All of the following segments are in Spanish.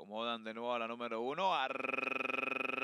Acomodan de nuevo a la número uno.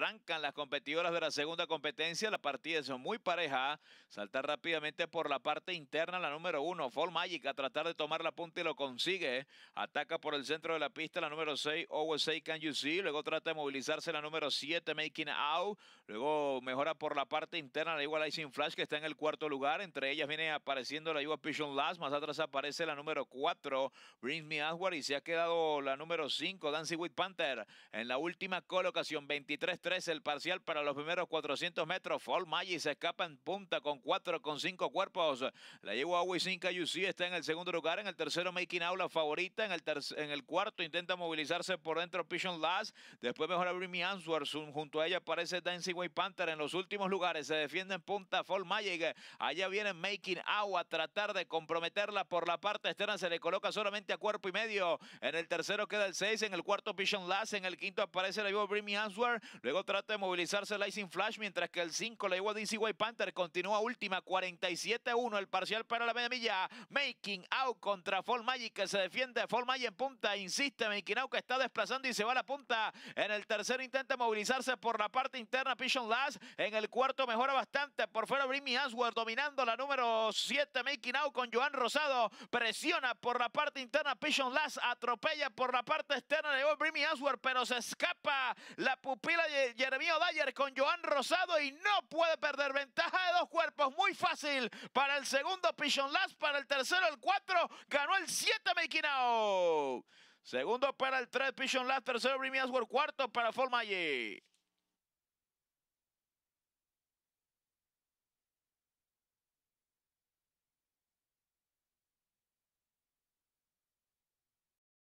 Arrancan las competidoras de la segunda competencia. La partida es muy pareja. Saltar rápidamente por la parte interna la número uno, Fall Magic, a tratar de tomar la punta y lo consigue. Ataca por el centro de la pista la número 6, OSA Can You See. Luego trata de movilizarse la número 7, Making Out. Luego mejora por la parte interna la Igualizing Flash, que está en el cuarto lugar. Entre ellas viene apareciendo la Igual Pigeon Last. Más atrás aparece la número 4, Bring Me Outward. Y se ha quedado la número 5, Dancing with Panther. En la última colocación, 23-3 es el parcial para los primeros 400 metros. Fall Magic se escapa en punta con 4 con 5 cuerpos. La lleva a Wizinka UC, está en el segundo lugar. En el tercero, Making Aula favorita. En el, en el cuarto, intenta movilizarse por dentro Pigeon Lass, Después mejora Brimi Answer Junto a ella aparece Dancing Way Panther en los últimos lugares. Se defiende en punta Fall Magic. Allá viene Making Agua. tratar de comprometerla por la parte externa. Se le coloca solamente a cuerpo y medio. En el tercero queda el 6. En el cuarto, Pigeon Lass, En el quinto aparece la llevo Brimi Answers. Luego trata de movilizarse icing Flash, mientras que el 5 le igual DC White Panther. Continúa última, 47-1 el parcial para la media milla. Making Out contra Fall Magic, que se defiende. Fall Magic en punta, insiste. Making Out que está desplazando y se va a la punta. En el tercero intenta movilizarse por la parte interna. Pigeon Lass, En el cuarto mejora bastante. Por fuera, Brimmy Answer dominando la número 7. Making Out con Joan Rosado. Presiona por la parte interna. Pigeon Lass, atropella por la parte externa. Le Brimmy Answer, pero se escapa la pupila de Jeremio Dyer con Joan Rosado y no puede perder ventaja de dos cuerpos. Muy fácil para el segundo Pichon Last, para el tercero el cuatro ganó el 7 Meikinao. Segundo para el 3 Pichon Last, tercero Brimias World, cuarto para Fall Magic.